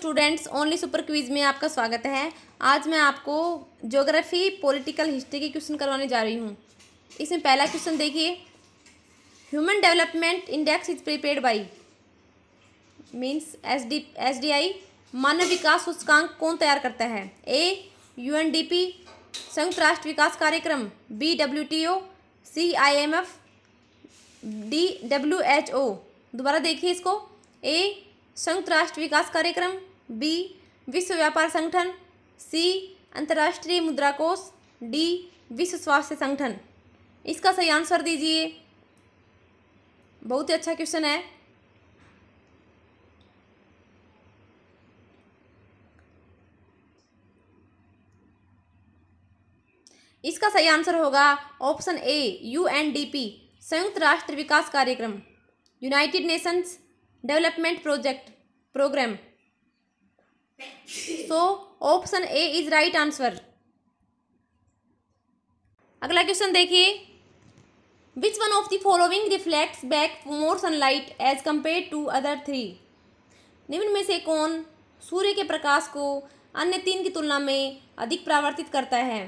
students only super quiz में आपका स्वागत है आज मैं आपको ज्योग्राफी पॉलिटिकल हिस्ट्री के क्वेश्चन करवाने जा रही हूँ इसमें पहला क्वेश्चन देखिए human development index is prepared by means S D I मानव विकास सूचकांक कौन तैयार करता है A U N D P संयुक्त राष्ट्र विकास कार्यक्रम B W T O C I M F D W H O दोबारा देखिए इसको ए संयुक्त राष्ट्र विकास कार्यक्रम बी विश्व व्यापार संगठन सी अंतर्राष्ट्रीय मुद्रा कोष डी विश्व स्वास्थ्य संगठन इसका सही आंसर दीजिए बहुत ही अच्छा क्वेश्चन है इसका सही आंसर होगा option A U N D P संयुक्त राष्ट्र विकास कार्यक्रम united nations development project programme so option A is right answer अगला क्वेश्चन देखिए which one of the following reflects back more sunlight as compare to other three निम्न में से कौन सूर्य के प्रकाश को अन्य तीन की तुलना में अधिक परावर्तित करता है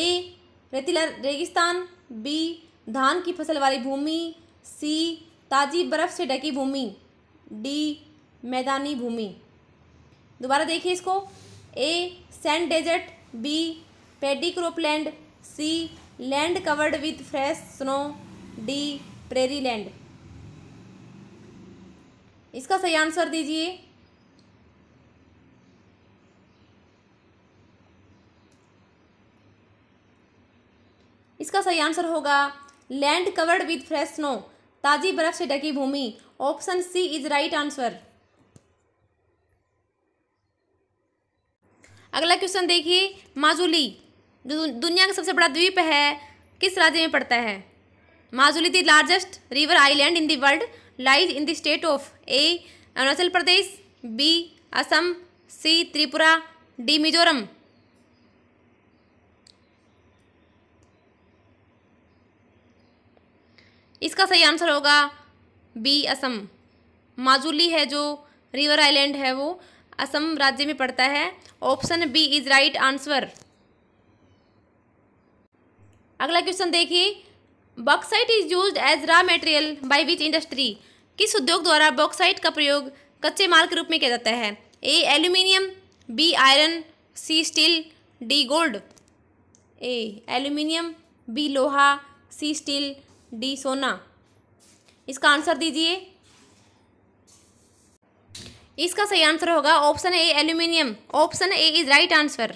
ए रेतीला रेगिस्तान बी धान की फसल वाली भूमि सी ताज़ी बर्फ से ढकी भूमि डी मैदानी भूमि दोबारा देखिए इसको A sand desert B paddy land C land covered with fresh snow D prairie land इसका सही आंसर दीजिए इसका सही आंसर होगा land covered with fresh snow ताजी बर्फ से ढकी भूमि option C is right answer अगला क्वेश्चन देखिए माजुली जो दुनिया का सबसे बड़ा द्वीप है किस राज्य में पड़ता है Majuli the largest river island in the world lies in the state of A Arunachal Pradesh B Assam C Tripura D Mizoram इसका सही आंसर होगा बी असम माजुली है जो रिवर आइलैंड है वो असम राज्य में पड़ता है option B is right answer अगला क्वेश्चन देखिए bauxite is use as raw material by which industry किस उद्योग द्वारा बॉक्साइट का प्रयोग कच्चे माल के रूप में किया जाता है A aluminium B iron C steel D gold A aluminium B लोहा सी स्टील डी सोना इसका आंसर दीजिए इसका सही आंसर होगा option A aluminium option A is right answer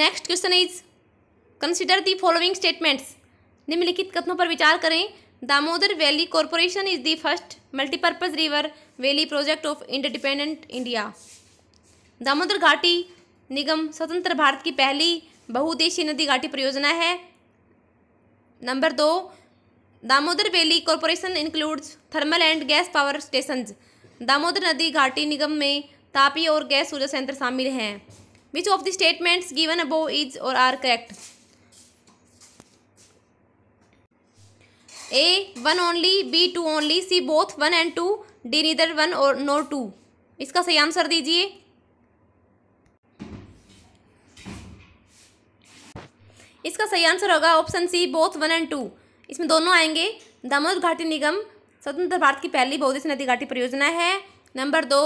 next question is consider the following statements निम्नलिखित कथनों पर विचार करें Damodar valley corporation is the first multipurpose river valley project of independent India Damodar घाटी निगम स्वतंत्र भारत की पहली बहुदेशीय नदी घाटी परियोजना है नंबर दो Damodar valley corporation includes thermal and gas power station Damodar नदी घाटी निगम में तापी और गैस ऊर्जा संयंत्र शामिल हैं which of the statements given above is or are correct A one only B two only C both one and two D neither one or nor two इसका सही आंसर दीजिए इसका सही आंसर होगा option C both one and two इसमें दोनों आएंगे दामोदर घाटी निगम स्वतंत्र भारत की पहली बौद्धिक नदी घाटी परियोजना है नंबर दो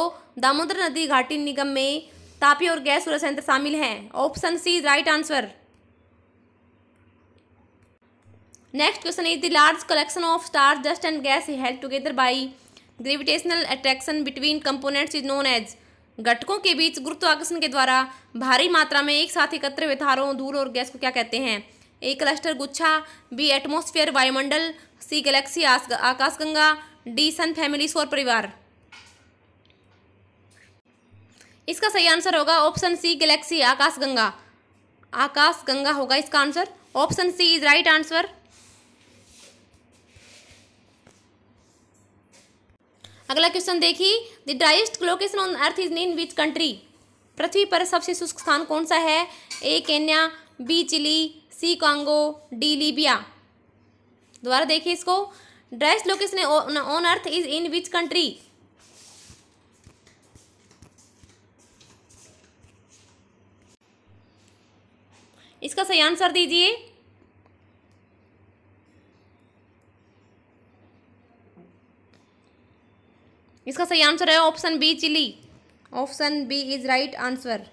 दामोदर नदी घाटी निगम में तापी और गैस ऊर्जा संयंत्र शामिल हैं option C right answer next question is the large collection of star dust and gas held together by gravitational attraction between components is known as घटकों के बीच गुरुत्वाकर्षण के द्वारा भारी मात्रा में एक साथ एकत्र हुए धारों धूल और गैस को क्या कहते हैं ए क्लस्टर गुच्छा बी एटमोस्फियर वायुमंडल सी गैलेक्सी आकाशगंगा डी सन फैमिली सौर परिवार इसका सही आंसर होगा ऑप्शन सी गैलेक्सी आकाशगंगा आकाशगंगा होगा इसका answer option C is right answer अगला क्वेश्चन देखिए the driest location on earth is in which country पृथ्वी पर सबसे शुष्क स्थान कौन सा है A Kenya B Chile C Congo D Libya दोबारा देखिए इसको driest location on earth is in which country इसका सही आंसर दीजिए इसका सही आंसर है option B Chile option B is right answer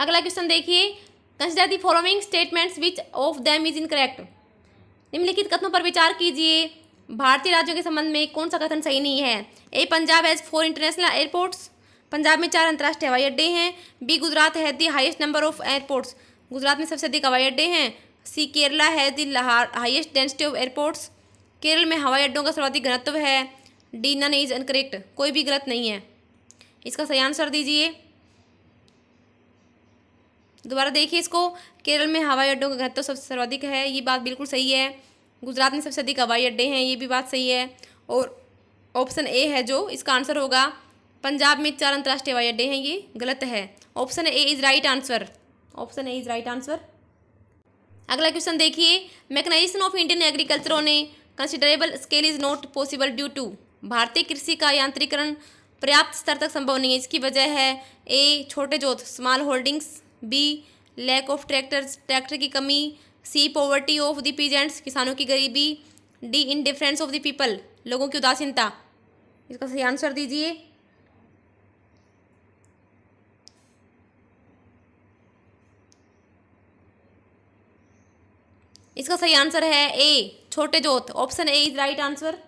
अगला क्वेश्चन देखिए consider the following statements which of them is correct निम्नलिखित कथनों पर विचार कीजिए भारतीय राज्यों के संबंध में कौन सा कथन सही नहीं है A Punjab has four international airports Punjab में चार अंतर्राष्ट्रीय हवाई अड्डे हैं B Gujarat has the highest number of airports Gujarat में सबसे अधिक हवाई अड्डे हैं C Kerala has the highest density of airports Kerala में हवाई अड्डों का सर्वाधिक घनत्व है डी नन इज अनकरेक्ट कोई भी गलत नहीं है इसका सही आंसर दीजिए दोबारा देखिए इसको केरल में हवाई अड्डों का घनत्व सबसे सर्वाधिक है ये बात बिल्कुल सही है गुजरात में सबसे अधिक हवाई अड्डे हैं ये भी बात सही है और ऑप्शन ए है जो इसका आंसर होगा पंजाब में चार अंतर्राष्ट्रीय हवाई अड्डे हैं ये गलत है option A is right answer option A is right answer अगला क्वेश्चन देखिए mechanisation of Indian agriculture on a considerable scale is not possible due to भारतीय कृषि का यांत्रिकरण पर्याप्त स्तर तक संभव नहीं है इसकी वजह है ए छोटे जोत small holdings B lack of tractor tractor की कमी C poverty of the peasants किसानों की गरीबी D indifference of the people लोगों की उदासीनता इसका सही आंसर दीजिए इसका सही आंसर है ए छोटे जोत option A is right answer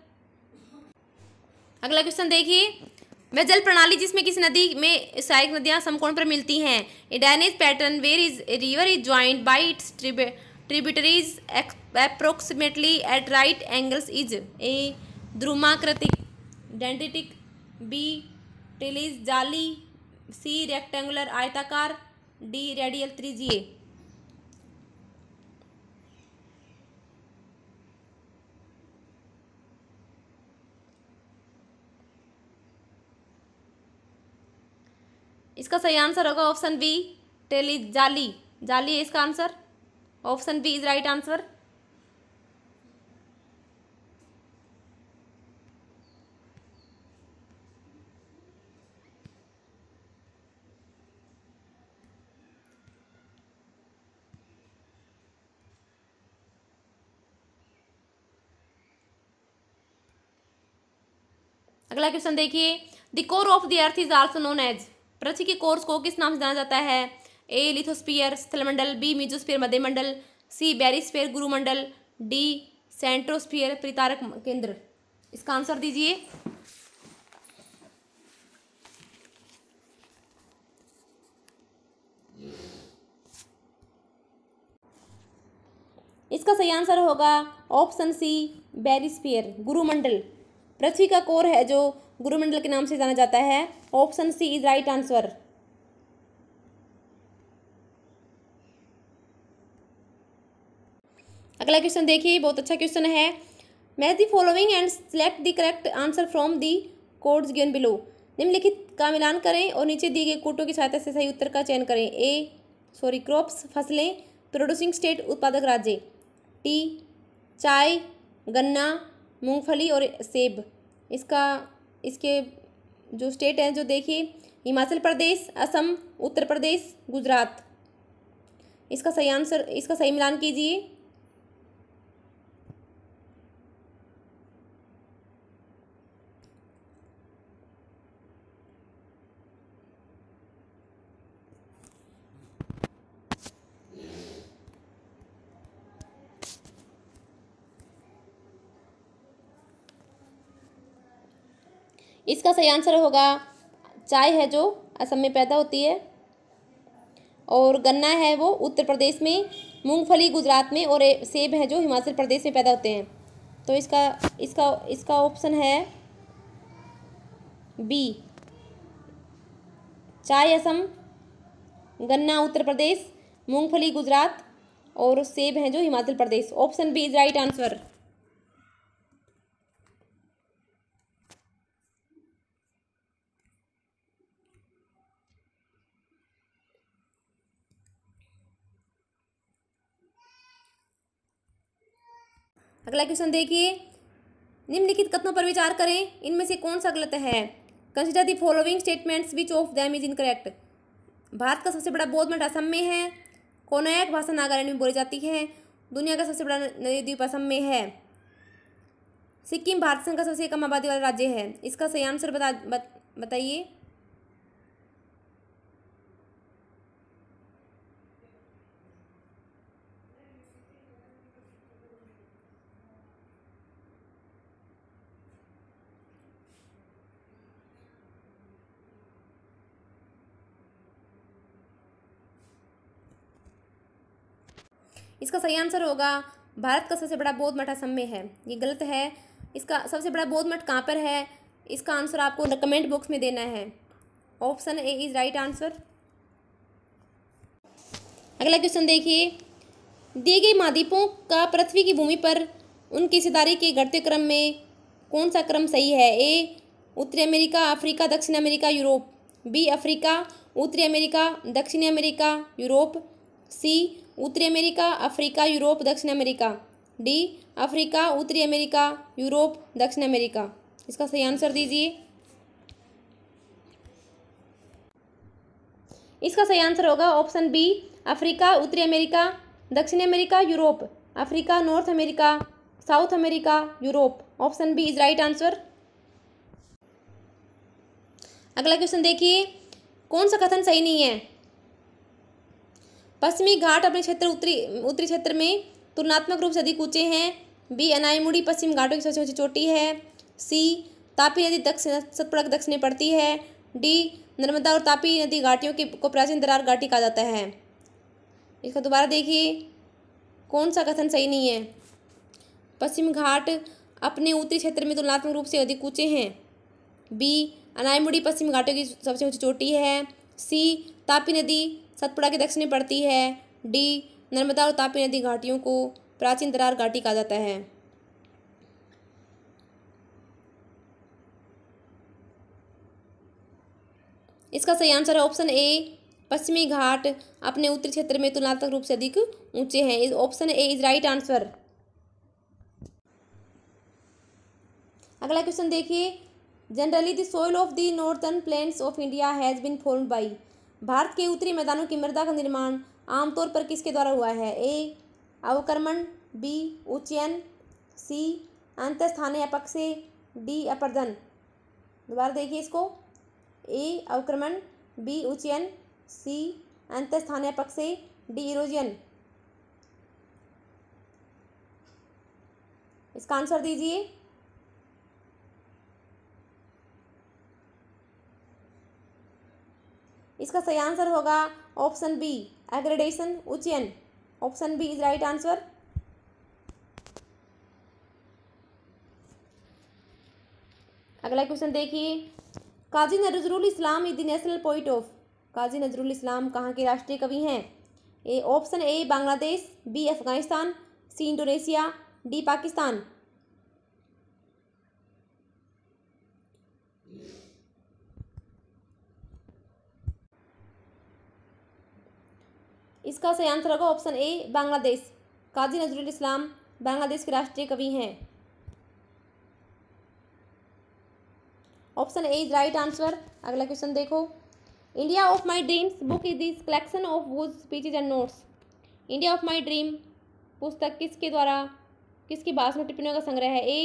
अगला क्वेश्चन देखिए वह जल प्रणाली जिसमें किसी नदी में सहायक नदियां समकोण पर मिलती हैं इडेनिज pattern where is river is joined by its tributaries approximately at right angles is A ध्रुमाकृतिक डेंटिटिक बी टिलीज जाली सी रेक्टेंगुलर आयताकार डी रेडियल ए इसका सही आंसर होगा ऑप्शन बी टेली जाली जाली है इसका answer option B is right answer अगला क्वेश्चन देखिए the core of the earth is also known as पृथ्वी के कोर्स को किस नाम से जाना जाता है ए लिथोस्पियर स्थलमंडल बी मिजोस्पियर मध्यमंडल सी बैरिस्पियर गुरुमंडल डी सेंट्रोस्पियर परितारक केंद्र इसका आंसर दीजिए इसका सही आंसर होगा ऑप्शन सी बैरिस्पियर गुरुमंडल पृथ्वी का कोर है जो गुरुमंडल के नाम से जाना जाता है option C is right answer अगला क्वेश्चन देखिए बहुत अच्छा क्वेश्चन है match the following and select the correct answer from the codes given below निम्नलिखित का मिलान करें और नीचे दिए गए कोटों की सहायता से सही उत्तर का चयन करें ए सॉरी क्रॉप्स फसलें प्रोड्यूसिंग स्टेट उत्पादक राज्य टी चाय गन्ना मूंगफली और सेब इसका इसके जो स्टेट हैं जो देखिए हिमाचल प्रदेश असम उत्तर प्रदेश गुजरात इसका सही आंसर इसका सही मिलान कीजिए इसका सही आंसर होगा चाय है जो असम में पैदा होती है और गन्ना है वो उत्तर प्रदेश में मूंगफली गुजरात में और सेब है जो हिमाचल प्रदेश में पैदा होते हैं तो इसका इसका इसका ऑप्शन है बी चाय असम गन्ना उत्तर प्रदेश मूंगफली गुजरात और सेब हैं जो Himachal Pradesh option B is right answer अगला क्वेश्चन देखिए निम्नलिखित कथनों पर विचार करें इनमें से कौन सा गलत है consider the following statements which of them is incorrect Bharat का सबसे बड़ा बौद्ध मठ असम में है कोनायक भाषा नागालैंड में बोली जाती है दुनिया का सबसे बड़ा नदी द्वीप असम में है सिक्किम भारत संघ का सबसे कम आबादी वाला राज्य है इसका सही आंसर बता बताइए इसका सही आंसर होगा भारत का सबसे बड़ा बौद्ध मठ असम में है ये गलत है इसका सबसे बड़ा बौद्ध मठ कहाँ पर है इसका आंसर आपको कमेंट बॉक्स में देना है option A is right answer अगला क्वेश्चन देखिए दिए गए महाद्वीपों का पृथ्वी की भूमि पर उनकी हिस्सेदारी के घटते क्रम में कौन सा क्रम सही है ए उत्तरी अमेरिका अफ्रीका दक्षिण अमेरिका यूरोप बी अफ्रीका उत्तरी अमेरिका दक्षिण अमेरिका यूरोप सी उत्तरी अमेरिका अफ्रीका यूरोप दक्षिण अमेरिका डी अफ्रीका उत्तरी अमेरिका यूरोप दक्षिण अमेरिका इसका सही आंसर दीजिए इसका सही आंसर होगा ऑप्शन बी अफ्रीका उत्तरी अमेरिका दक्षिण America Europe Africa north America south America Europe option B is right answer अगला क्वेश्चन देखिए कौन सा कथन सही नहीं है पश्चिमी घाट अपने क्षेत्र उत्तरी उत्तरी क्षेत्र में तुलनात्मक रूप से अधिक ऊँचे हैं बी अनायमुड़ी पश्चिम घाटों की सबसे ऊँची चोटी है सी तापी नदी दक्षिण सतपुड़ा दक्षिण में पड़ती है डी नर्मदा और तापी नदी घाटियों के को प्राचीन दरार घाटी कहा जाता है इसको दोबारा देखिए कौन सा कथन सही नहीं है पश्चिम घाट अपने उत्तरी क्षेत्र में तुलनात्मक रूप से अधिक ऊँचे हैं बी अनायमुड़ी पश्चिम घाटों की सबसे ऊँची चोटी है सी तापी नदी सतपुड़ा के दक्षिणी पड़ती है डी नर्मदा और तापी नदी घाटियों को प्राचीन दरार घाटी कहा जाता है इसका सही आंसर है ऑप्शन ए पश्चिमी घाट अपने उत्तरी क्षेत्र में तुलनात्मक रूप से अधिक ऊंचे हैं option A is right answer अगला क्वेश्चन देखिए generally the soil of the northern plains of India has been formed by Bharat के उत्तरी मैदानों की मृदा का निर्माण आमतौर पर किसके द्वारा हुआ है ए अवक्रमण बी उच्चयन सी अंतस्थाने अपक्षे डी अपर्दन दोबारा देखिए इसको ए अवक्रमण बी उच्चयन सी अंतस्थाने अपक्षे डी इरोजन इसका आंसर दीजिए इसका सही आंसर होगा ऑप्शन बी एग्रेडेशन उचयन option B is right answer अगला क्वेश्चन देखिए Kazi Nazrul Islam is the national poet of Kazi Nazrul Islam कहाँ के राष्ट्रीय कवि हैं A option A Bangladesh B Afghanistan C Indonesia D Pakistan इसका सही आंसर होगा ऑप्शन ए बांग्लादेश काजी नजरुल इस्लाम बांग्लादेश के राष्ट्रीय कवि हैं option A is right answer अगला क्वेश्चन देखो India of my dreams book is this collection of would speeches and notes India of my dream पुस्तक किसके द्वारा किसकी में टिप्पणियों का संग्रह है ए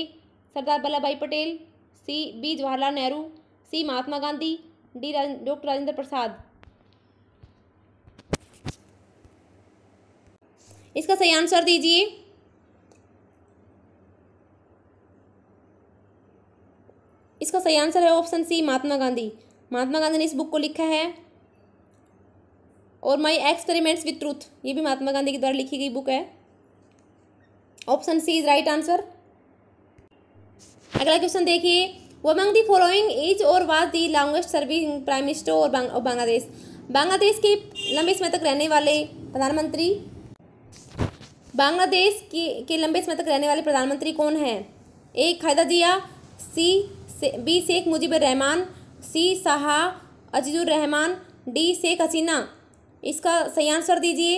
Sardar Vallabh Bhai Patel C B Jawaharlal Nehru C Mahatma Gandhi D doctor Rajendra Prasad इसका सही आंसर दीजिए इसका सही आंसर है ऑप्शन सी महात्मा गांधी महात्मा गांधी ने इस बुक को लिखा है और माई एक्सपेरिमेंट्स विथ ट्रूथ ये भी महात्मा गांधी के द्वारा लिखी गई बुक है option C is right answer अगला क्वेश्चन देखिए among the following is or was the longest serving prime minister of Bangladesh Bangladesh के लंबे समय तक रहने वाले प्रधानमंत्री बांग्लादेश के, के लंबे समय तक रहने वाले प्रधानमंत्री कौन हैं ए खैदा जिया सी से, B Sheikh Mujib Rahman C Shah Azizur Rahman D Sheikh Hasina इसका सही आंसर दीजिए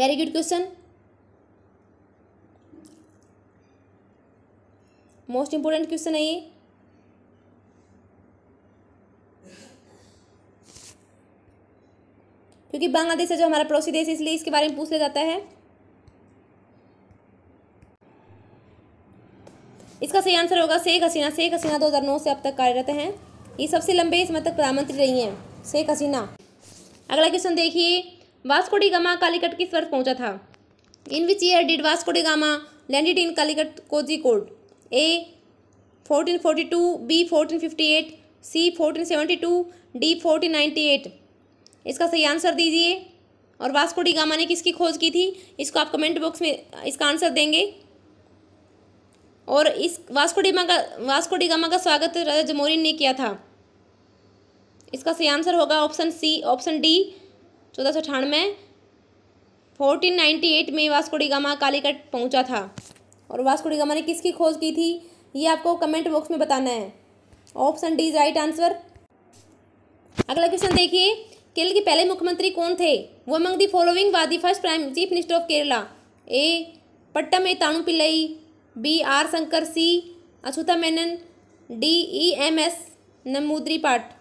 very good question most important question है ये क्योंकि बांग्लादेश है जो हमारा पड़ोसी देश है इसलिए इसके बारे में पूछ लिया जाता है इसका सही आंसर होगा शेख हसीना शेख हसीना 2009 से अब तक कार्यरत हैं ये सबसे लंबे समय तक प्रधानमंत्री रही हैं शेख हसीना अगला क्वेश्चन देखिए वास्कोडी गामा कालीकट किस वर्ष पहुंचा था in which year did Vasco da Gama landed in Calicut Kozhikode A two B eight C two D eight इसका सही आंसर दीजिए और वास्कोडी गामा ने किसकी खोज की थी इसको आप कमेंट बॉक्स में इसका आंसर देंगे और इस वास्को डिमा का वास्को डिगामा का स्वागत राजा जमोरिन ने किया था इसका सही आंसर होगा ऑप्शन सी ऑप्शन डी चौदह सौ अठानवे फोर्टीन नाइन्टी एट में वास्को डिगामा कालीकट पहुंचा था और वास्को डिगामा ने किसकी खोज की थी ये आपको कमेंट बॉक्स में बताना है option D is right answer अगला क्वेश्चन देखिए केरल के पहले मुख्यमंत्री कौन थे वो मंग दी फॉलोइंग वादी first prime chief minister of Kerala A Pattom A Thanu Pillai B R Sankar C Achutha Menon D E M S Namboodiripad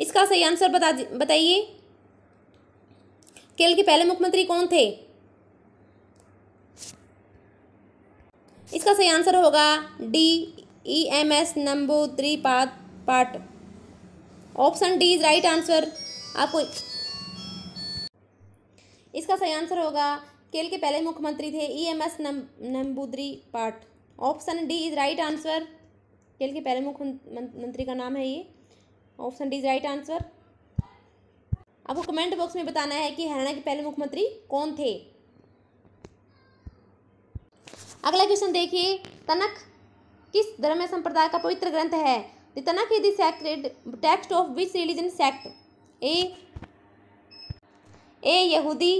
इसका सही आंसर बता बताइए केरल के पहले मुख्यमंत्री कौन थे इसका सही आंसर होगा D E M S Namboodiripad पाठ option D is right answer आपको इसका सही आंसर होगा केल के पहले मुख्यमंत्री थे ई M S Namboodiripad option D is right answer Kerala के पहले मुख्यमंत्री का नाम है ये option D is right answer आपको कमेंट बॉक्स में बताना है कि हरियाणा के पहले मुख्यमंत्री कौन थे अगला क्वेश्चन देखिए तनक किस धर्म संप्रदाय का पवित्र ग्रंथ है the Tanakh is sacred text of which religion sect A A यहूदी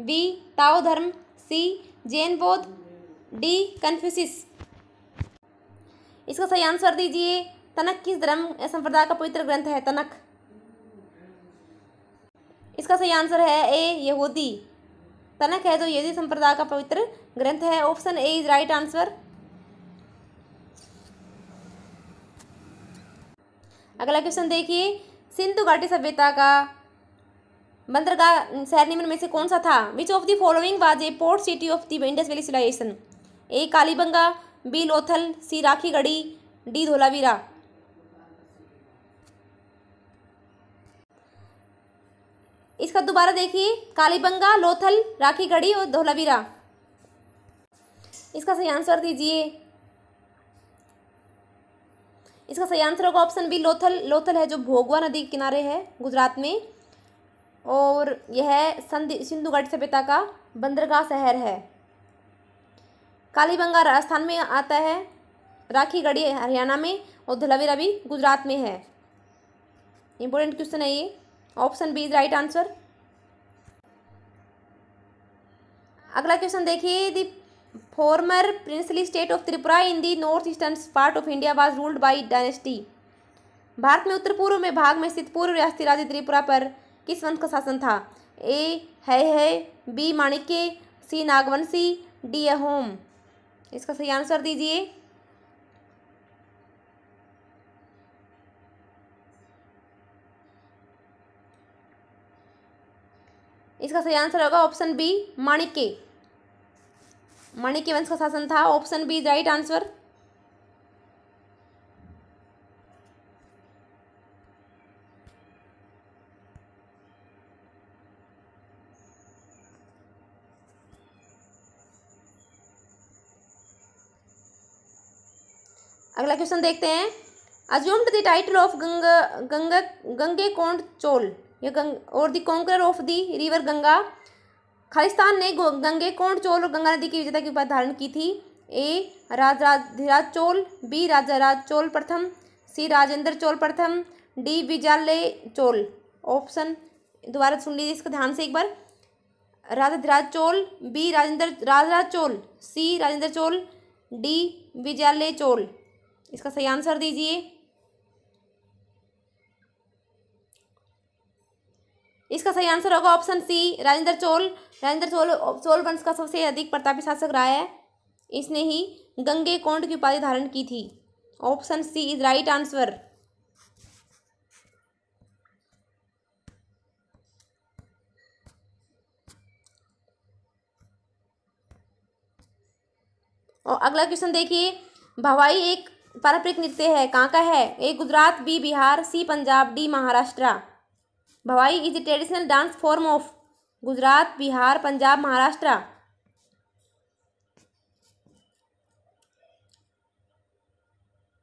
बी ताओ धर्म सी जैन बौद्ध डी कन्फ्यूसिस इसका सही आंसर दीजिए तनक किस धर्म संप्रदाय का पवित्र ग्रंथ है तनक इसका सही आंसर है ए यहूदी तनक है तो यहूदी संप्रदाय का पवित्र ग्रंथ है option A is right answer अगला क्वेश्चन देखिए सिंधु घाटी सभ्यता का बंदरगाह शहर निम्न में से कौन सा था which of the following was a port city of the Indus valley civilization A Kalibangan B Lothal C Rakhigarhi D Dholavira इसका दोबारा देखिए कालीबंगा लोथल राखी गढ़ी और धोलावीरा इसका सही आंसर दीजिए इसका सही आंसर होगा ऑप्शन बी लोथल लोथल है जो भोगवा नदी के किनारे है गुजरात में और यह संधि सिंधुगढ़ सभ्यता का बंदरगाह शहर है कालीबंगा राजस्थान में आता है राखी गढ़ी हरियाणा में और धुलवेरा भी गुजरात में है इंपॉर्टेंट क्वेश्चन है ये option B is right answer अगला क्वेश्चन देखिए the former princely state of Tripura in the north eastern part of India was ruled by dynasty Bharat में उत्तर पूर्व में भाग में स्थित पूर्व रियाती राज्य त्रिपुरा पर किस वंश का शासन था ए है है B Manikya C Nagvanshi D Ahom इसका सही आंसर दीजिए इसका सही आंसर होगा ऑप्शन बी माणिक्य माणिक्य वंश का शासन था ऑप्शन बी राइट आंसर अगला क्वेश्चन देखते हैं assumed the title of Ganga Ganga Gangaikonda Chola या गंग or the conqueror of the river Ganga खालिस्तान ने गंगे कोंड चोल और गंगा नदी की विजेता की उपाधि धारण की थी ए राजराधिराज चोल बी राजा राज चोल प्रथम सी राजेंद्र चोल प्रथम डी विजालय चोल ऑप्शन दोबारा सुन लीजिए इसका ध्यान से एक बार Rajadhiraja Chola B Rajendra Rajaraja Chola C Rajendra Chola D Vijayalaya Chola इसका सही आंसर दीजिए इसका सही आंसर होगा ऑप्शन सी राजेंद्र चोल राजेंद्र चोल चोल वंश का सबसे अधिक प्रतापी शासक रहा है इसने ही गंगे कोंड की उपाधि धारण की थी option C is right answer और अगला क्वेश्चन देखिए भवाई एक पारंपरिक नृत्य है का है A Gujarat B Bihar C Punjab D Maharashtra Bhavai is a traditional dance form of Gujarat Bihar Punjab Maharashtra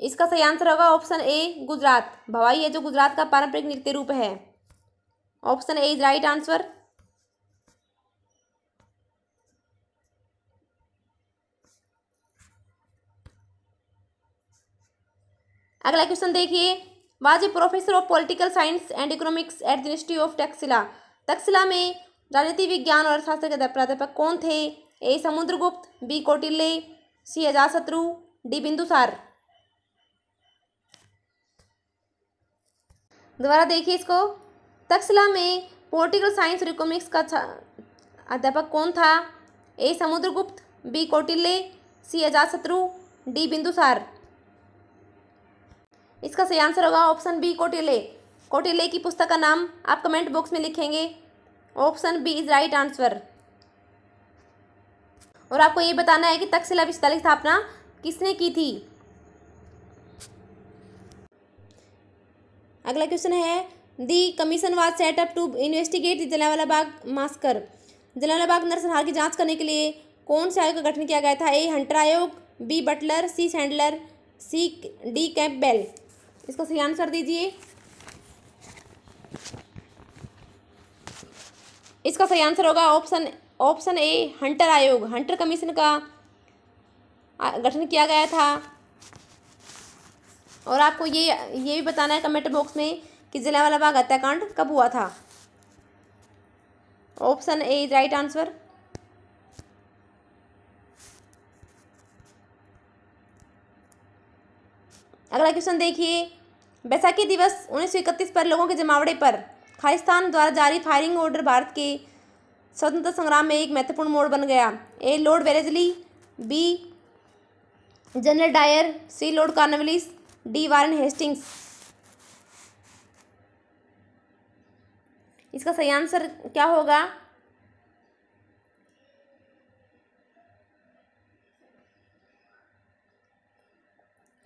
इसका सही आंसर होगा ऑप्शन ए गुजरात भवाई है जो गुजरात का पारंपरिक नृत्य रूप है option A is right answer अगला क्वेश्चन देखिए was a professor of political science and economics at university of Taxila Taxila में राजनीति विज्ञान और अर्थशास्त्र के प्राध्यापक कौन थे A Samudragupta B Kautilya C Ajatashatru D Bindusara दोबारा देखिए इसको तक्सिला में पोलिटिकल साइंस और इकोनॉमिक्स का अध्यापक कौन था A Samudragupta B Kautilya C Ajatashatru D Bindusara इसका सही आंसर होगा ऑप्शन बी कोटिले कोटिले की पुस्तक का नाम आप कमेंट बॉक्स में लिखेंगे option B is right answer और आपको ये बताना है कि तक्षशिला विस्तार की स्थापना किसने की थी अगला क्वेश्चन है the commission was set up to investigate the Jallianwala Bagh massacre Jallianwala Bagh नरसंहार की जांच करने के लिए कौन से आयोग का गठन किया गया था ए हंटर आयोग B Butler C Sandler C D Bell इसका सही आंसर दीजिए इसका सही आंसर होगा ऑप्शन ऑप्शन ए हंटर आयोग हंटर कमीशन का गठन किया गया था और आपको ये ये भी बताना है कमेंट बॉक्स में कि जिला वाला बाग हत्याकांड कब हुआ था option A is right answer अगला क्वेश्चन देखिए बैसाखी दिवस उन्नीस पर लोगों के जमावड़े पर खालिस्तान द्वारा जारी फायरिंग ऑर्डर भारत के स्वतंत्रता संग्राम में एक महत्वपूर्ण मोड़ बन गया A lord Wellesley B general Dyer C lord Cornwallis D Warren Hastings इसका सही आंसर क्या होगा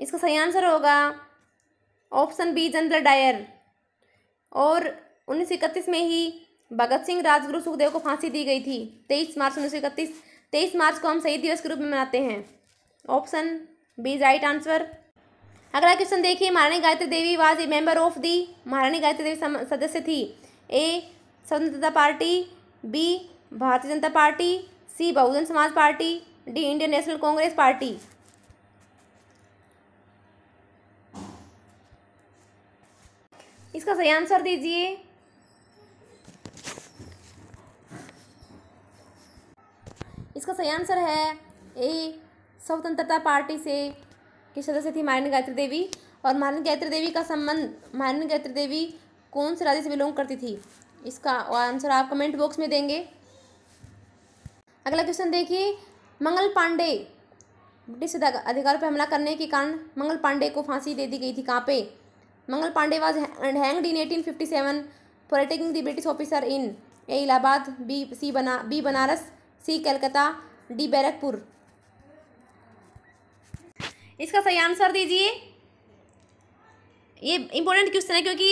इसका सही आंसर होगा ऑप्शन बी जनरल डायर और उन्नीस सौ इकतीस में ही भगत सिंह राजगुरु सुखदेव को फांसी दी गई थी तेईस मार्च उन्नीस सौ इकतीस तेईस मार्च को हम शहीद दिवस के रूप में मनाते हैं ऑप्शन बी राइट आंसर अगला क्वेश्चन देखिए Maharani Gayatri Devi was a member of the Maharani Gayatri देवी सदस्य थी ए स्वतंत्रता पार्टी बी भारतीय जनता party C Bahujan Samaj party D Indian national Congress party इसका सही आंसर दीजिए इसका सही आंसर है ए स्वतंत्रता पार्टी से के सदस्य थी मारिन गायत्री देवी और मारिन गायत्री देवी का संबंध मारिन गायत्री देवी कौन से राज्य से बिलोंग करती थी इसका आंसर आप कमेंट बॉक्स में देंगे अगला क्वेश्चन देखिए मंगल पांडे ब्रिटिश अधिकारों पर हमला करने के कारण मंगल पांडे को फांसी दे दी गई थी कहाँ पे Mangal Pandey was hanged in eighteen fifty seven for attacking the British officer in A Allahabad B C बना B Banaras C Calcutta D Barrackpore इसका सही आंसर दीजिए ये इंपॉर्टेंट क्वेश्चन है क्योंकि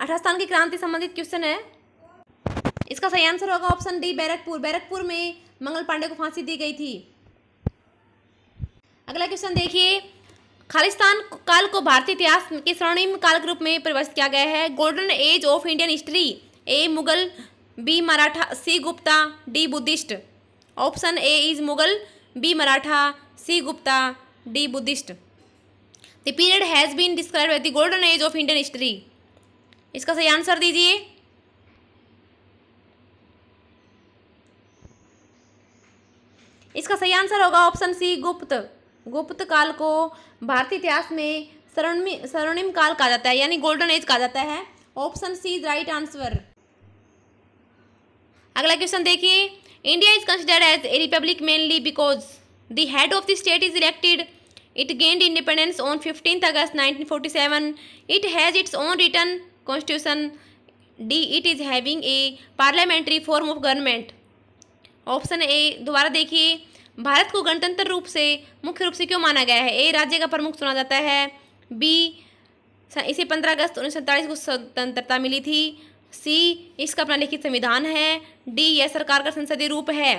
अठारस्थान की क्रांति संबंधित क्वेश्चन है इसका सही आंसर होगा ऑप्शन डी बैरकपुर बैरकपुर में मंगल पांडे को फांसी दी गई थी अगला क्वेश्चन देखिए खालिस्तान काल को भारतीय इतिहास के स्वर्णिम काल के रूप में परिवर्तित किया गया है golden age of Indian history A Mughal B Maratha C Gupta D Buddhist option A is Mughal B Maratha C Gupta D Buddhist the period has been describe as the golden age of Indian history इसका सही आंसर दीजिए इसका सही आंसर होगा option सी गुप्त गुप्त काल को भारतीय इतिहास में स्वर्णिम काल कहा जाता है यानी गोल्डन एज कहा जाता है option C is right answer अगला क्वेश्चन देखिए India is considered as a republic mainly because the head of the state is elected it gained independence on fifteenth August nineteen it has its own written constitution D it is having a parliamentary form of government option A दोबारा देखिए भारत को गणतंत्र रूप से मुख्य रूप से क्यों माना गया है ए राज्य का प्रमुख चुना जाता है बी इसे पंद्रह अगस्त उन्नीस को स्वतंत्रता मिली थी सी इसका अपना लिखित संविधान है डी यह सरकार का संसदीय रूप है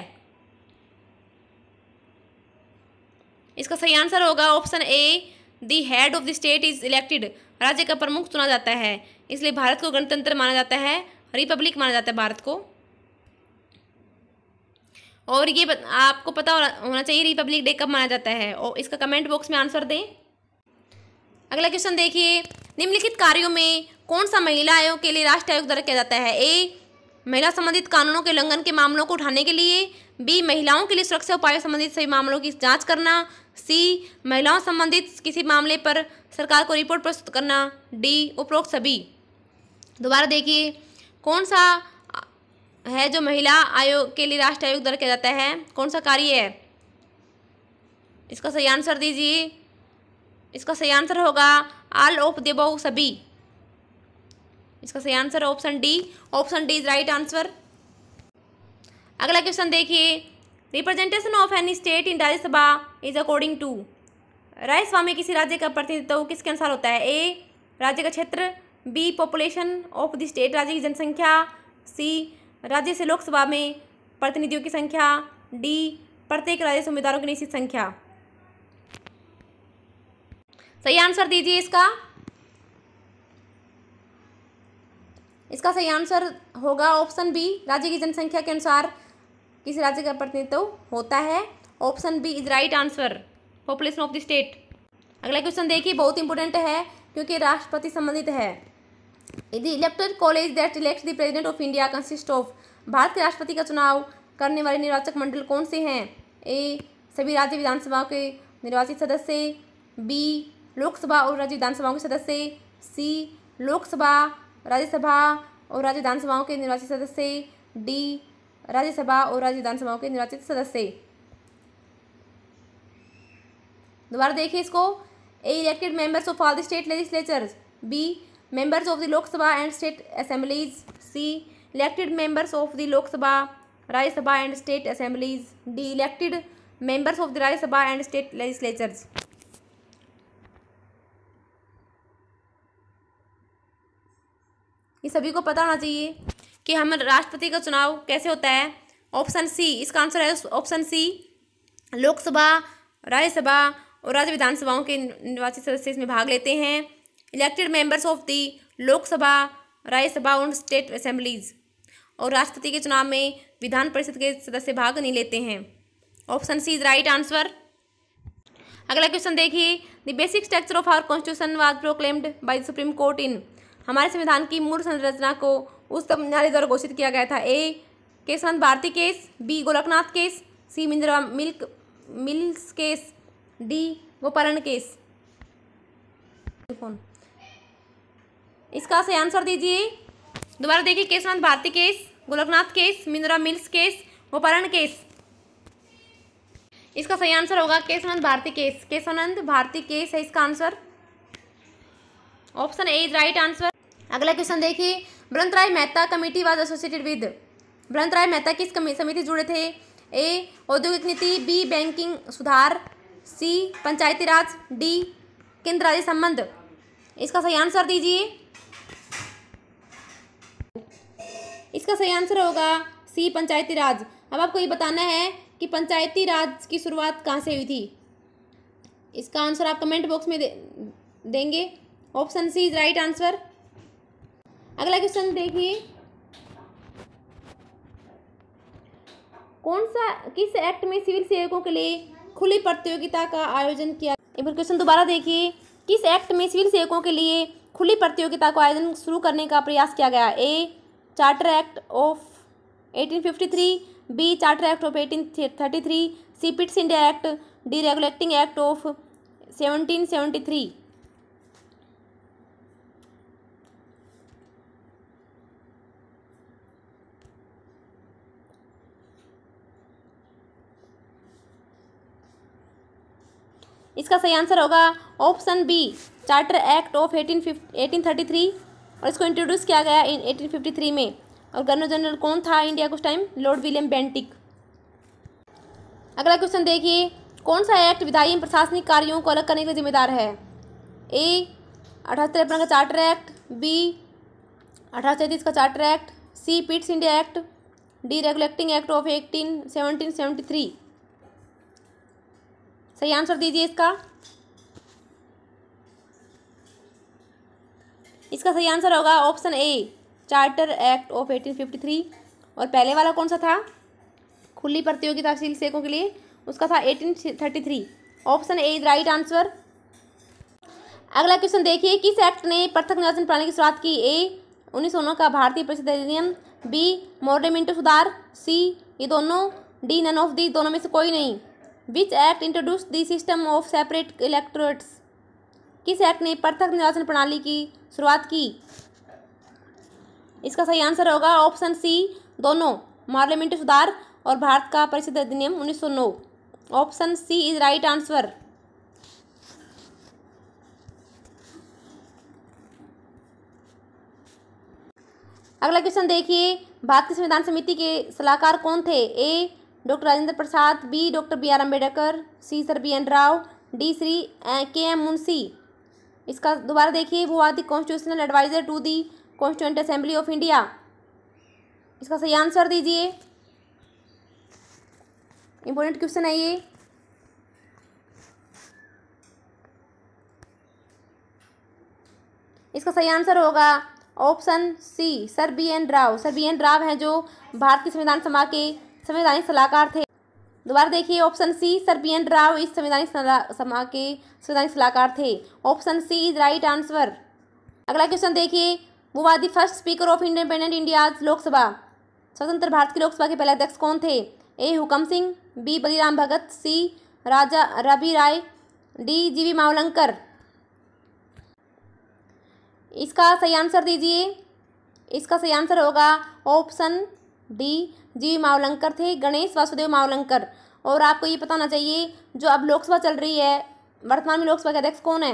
इसका सही आंसर होगा option A the head of the state is elected राज्य का प्रमुख चुना जाता है इसलिए भारत को गणतंत्र माना जाता है रिपब्लिक माना जाता है भारत को और ये आपको पता होना चाहिए रिपब्लिक डे कब मनाया जाता है और इसका कमेंट बॉक्स में आंसर दें अगला क्वेश्चन देखिए निम्नलिखित कार्यों में कौन सा महिला आयोग के लिए राष्ट्रीय आयोग द्वारा किया जाता है ए महिला संबंधित कानूनों के उल्लंघन के मामलों को उठाने के लिए बी महिलाओं के लिए सुरक्षा उपायों संबंधित सभी मामलों की जांच करना सी महिलाओं संबंधित किसी मामले पर सरकार को रिपोर्ट प्रस्तुत करना डी उपरोक्त सभी दोबारा देखिए कौन सा है जो महिला आयोग के लिए राष्ट्रीय आयोग द्वारा किया जाता है कौन सा कार्य है इसका सही आंसर दीजिए इसका सही आंसर होगा आल ऑफ बहु सभी इसका सही answer option D option D is right answer अगला क्वेश्चन देखिए representation of any state in Rajya Sabha is according to राय स्वामी किसी राज्य का प्रतिनिधित्व किसके अनुसार होता है ए राज्य का क्षेत्र B population of the state राज्य की जनसंख्या सी राज्य से लोकसभा में प्रतिनिधियों की संख्या डी प्रत्येक राज्य से उम्मीदवारों की निश्चित संख्या सही आंसर दीजिए इसका इसका सही आंसर होगा ऑप्शन बी राज्य की जनसंख्या के अनुसार किसी राज्य का प्रतिनिधित्व होता है option B is right answer population of the state अगला क्वेश्चन देखिए बहुत इंपॉर्टेंट है क्योंकि राष्ट्रपति संबंधित है यदि electoral college that elect the president of India consist of Bharat के राष्ट्रपति का चुनाव करने वाले निर्वाचक मंडल कौन से हैं ए सभी राज्य विधानसभाओं के निर्वाचित सदस्य बी लोकसभा और राज्य विधानसभाओं के सदस्य सी लोकसभा राज्यसभा और राज्य विधानसभाओं के निर्वाचित सदस्य डी राज्यसभा और राज्य विधानसभाओं के निर्वाचित सदस्य दोबारा देखिए इसको A elected members of all the state legislature B members of the lok sabha and state assemblies c elected members of the lok sabha rajya sabha and state assemblies d elected members of the rajya sabha and state legislatures ये सभी को पता होना चाहिए कि हम राष्ट्रपति का चुनाव कैसे होता है ऑप्शन सी इसका आंसर है ऑप्शन सी लोकसभा राज्यसभा और राज्य विधानसभाओं के निर्वाचित सदस्य इसमें भाग लेते हैं elected members of the Lok Sabha Rajya Sabha और स्टेट असेंबलीज और राष्ट्रपति के चुनाव में विधान परिषद के सदस्य भाग नहीं लेते हैं option C is right answer अगला क्वेश्चन देखिए the basic structure of our constitution was proclaimed by the supreme court in हमारे संविधान की मूल संरचना को उस न्यायालय द्वारा घोषित किया गया था A Keshavanand Bharati case B Golaknath case C मिंद्रा मिल्क mills case D Gopalan case फोन इसका सही आंसर दीजिए दोबारा देखिए केशनाथ भारती केस गोलकनाथ केस मिंद्रा मिल्स केस गोपारण केस इसका सही आंसर होगा केशवानंद भारती केस केशवानंद भारती केस है इसका answer option A is right answer अगला क्वेश्चन देखिए Balwant Rai Mehta committee was associated with Balwant Rai Mehta किस समिति जुड़े थे ए औद्योगिक नीति बी बैंकिंग सुधार सी पंचायती राज डी केंद्र राज्य संबंध इसका सही आंसर दीजिए इसका सही आंसर होगा सी पंचायती राज अब आपको ये बताना है कि पंचायती राज की शुरुआत कहाँ से हुई थी इसका आंसर आप कमेंट बॉक्स में दे, देंगे option C is right answer अगला क्वेश्चन देखिए कौन सा किस एक्ट में सिविल सेवकों के लिए खुली प्रतियोगिता का आयोजन किया एक बार क्वेश्चन दोबारा देखिए किस एक्ट में सिविल सेवकों के लिए खुली प्रतियोगिता का आयोजन शुरू करने का प्रयास किया गया A charter act of 1853 B charter act of 1833 C Pitt's India act D regulating act of 1773 इसका सही आंसर होगा option B charter act of eighteen eighteen thirty three और इसको इंट्रोड्यूस किया गया इन 1853 में और गवर्नर जनरल कौन था इंडिया कुछ टाइम लॉर्ड विलियम बेंटिक अगला क्वेश्चन देखिए कौन सा एक्ट विधायी प्रशासनिक कार्यों को अलग करने के लिए जिम्मेदार है ए अठारह तिरपन का चार्टर एक्ट बी अठारह सैंतीस का charter act C Pitt's India act D regulating act of eighteen seventeen seventy three सही आंसर दीजिए इसका इसका सही आंसर होगा option A charter act of eighteen fifty three और पहले वाला कौन सा था खुली प्रतियोगिता शील सेकों के लिए उसका था eighteen thirty three option A is right answer अगला क्वेश्चन देखिए किस एक्ट ने पृथक निर्वाचन प्रणाली की शुरुआत की ए उन्नीस सौ का भारतीय परिषद अधिनियम बी मॉडर्न मिनटो सुधार सी ये दोनों डी नन ऑफ दी दोनों में से कोई नहीं which act introduce the system of separate electorates किस एक्ट ने पृथक निर्वाचन प्रणाली की शुरुआत की इसका सही आंसर होगा ऑप्शन सी दोनों पार्लियामेंट्री सुधार और भारत का परिषद अधिनियम 1909 option C is right answer अगला क्वेश्चन देखिए भारतीय संविधान समिति के सलाहकार कौन थे A doctor Rajendra Prasad B doctor B R Ambedkar C sir B N Rau D Shri K M Munshi इसका दोबारा देखिए वो आती constitutional adviser to the constituent assembly of India इसका सही आंसर दीजिए इंपॉर्टेंट क्वेश्चन है ये इसका सही आंसर होगा option C sir B N Rau sir B N Rau हैं जो भारतीय संविधान सभा के संवैधानिक सलाहकार थे दोबारा देखिए option C sir N Rau इस संवैधानिक सभा के संवैधानिक सलाहकार थे option C is right answer अगला क्वेश्चन देखिए वो वादी first speaker of independent India Lok Sabha स्वतंत्र भारत की लोकसभा के पहले अध्यक्ष कौन थे A Hukam Singh B Baliram Bhagat C Raja Ravi Rai D G V Mavalankar इसका सही आंसर दीजिए इसका सही आंसर होगा ऑप्शन डी जी मावलंकर थे गणेश वासुदेव मावलंकर और आपको ये पता होना चाहिए जो अब लोकसभा चल रही है वर्तमान में लोकसभा के अध्यक्ष कौन है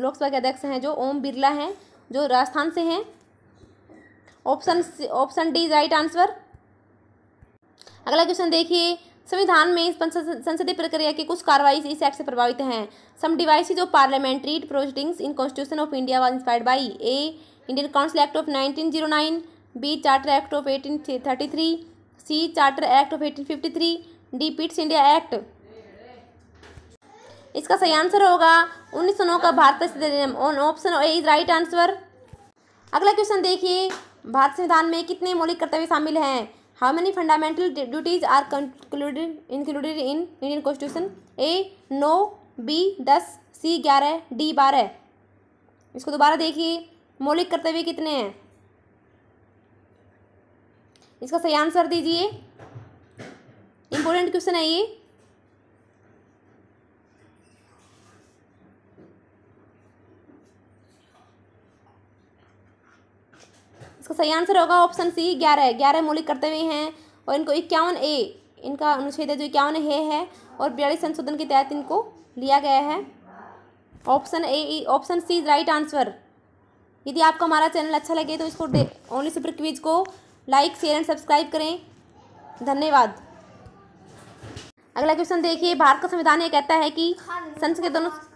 लोकसभा के अध्यक्ष हैं जो ओम बिरला हैं जो राजस्थान से हैं option option D right answer अगला क्वेश्चन देखिए संविधान में संसदीय प्रक्रिया की कुछ कार्रवाई इस एक्ट से प्रभावित हैं सम डिवाइस जो parliamentary proceedings in constitution of India was inspired by A Indian council act of 1909 B charter act of eighteen thirty three C charter act of eighteen fifty three D Pitt's India act इसका सही answer होगा उन्नीस सौ नौ का भारत संविधान on option A is right answer अगला question देखिए भारत संविधान में कितने मौलिक कर्तव्य शामिल हैं how many fundamental duties are concluded included in Indian constitution A नो बी दस सी ग्यारह डी बारह इसको दोबारा देखिए मौलिक कर्तव्य कितने हैं इसका सही आंसर दीजिए इंपॉर्टेंट क्वेश्चन है ये इसका सही आंसर होगा ऑप्शन सी ग्यारह ग्यारह मौलिक कर्तव्य हैं और इनको इक्यावन ए इनका अनुच्छेद है जो इक्यावन ए है और बयालीस संशोधन के तहत इनको लिया गया है option A option C is right answer यदि आपका हमारा चैनल अच्छा लगे तो इसको ओनली सुपर क्विज को लाइक शेयर एंड सब्सक्राइब करें धन्यवाद अगला क्वेश्चन देखिए भारत का संविधान ये कहता है कि संसद के दोनों